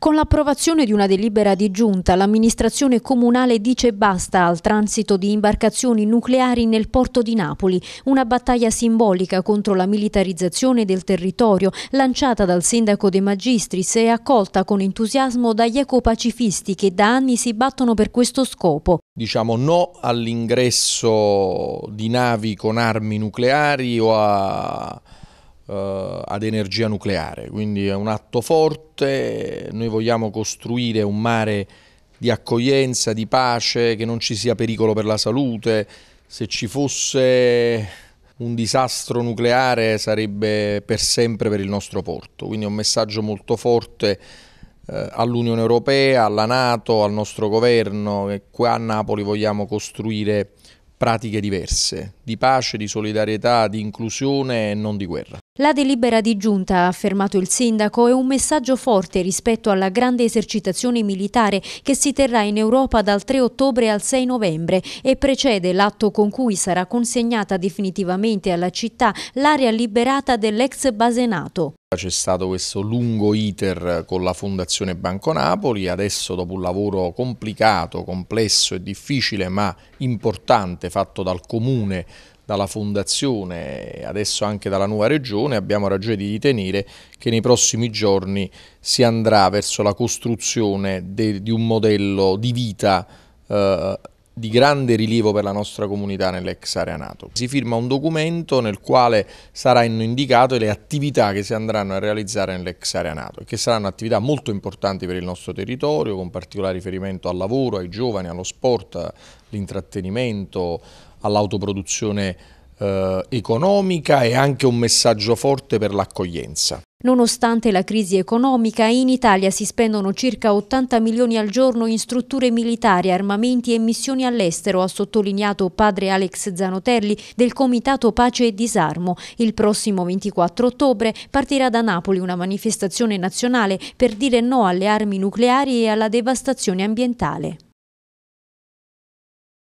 Con l'approvazione di una delibera di giunta, l'amministrazione comunale dice basta al transito di imbarcazioni nucleari nel porto di Napoli, una battaglia simbolica contro la militarizzazione del territorio lanciata dal sindaco De Magistris e accolta con entusiasmo dagli ecopacifisti che da anni si battono per questo scopo. Diciamo no all'ingresso di navi con armi nucleari o a eh, ad energia nucleare, quindi è un atto forte, noi vogliamo costruire un mare di accoglienza, di pace, che non ci sia pericolo per la salute, se ci fosse un disastro nucleare sarebbe per sempre per il nostro porto, quindi è un messaggio molto forte eh, all'Unione Europea, alla Nato, al nostro governo e qua a Napoli vogliamo costruire pratiche diverse, di pace, di solidarietà, di inclusione e non di guerra. La delibera di giunta, ha affermato il sindaco, è un messaggio forte rispetto alla grande esercitazione militare che si terrà in Europa dal 3 ottobre al 6 novembre e precede l'atto con cui sarà consegnata definitivamente alla città l'area liberata dell'ex base NATO. C'è stato questo lungo iter con la Fondazione Banco Napoli, adesso dopo un lavoro complicato, complesso e difficile ma importante fatto dal Comune, dalla Fondazione e adesso anche dalla nuova Regione, abbiamo ragione di ritenere che nei prossimi giorni si andrà verso la costruzione de, di un modello di vita eh, di grande rilievo per la nostra comunità nell'ex area Nato. Si firma un documento nel quale saranno indicate le attività che si andranno a realizzare nell'ex area Nato e che saranno attività molto importanti per il nostro territorio con particolare riferimento al lavoro, ai giovani, allo sport, all'intrattenimento, all'autoproduzione eh, economica e anche un messaggio forte per l'accoglienza. Nonostante la crisi economica, in Italia si spendono circa 80 milioni al giorno in strutture militari, armamenti e missioni all'estero, ha sottolineato padre Alex Zanotelli del Comitato Pace e Disarmo. Il prossimo 24 ottobre partirà da Napoli una manifestazione nazionale per dire no alle armi nucleari e alla devastazione ambientale.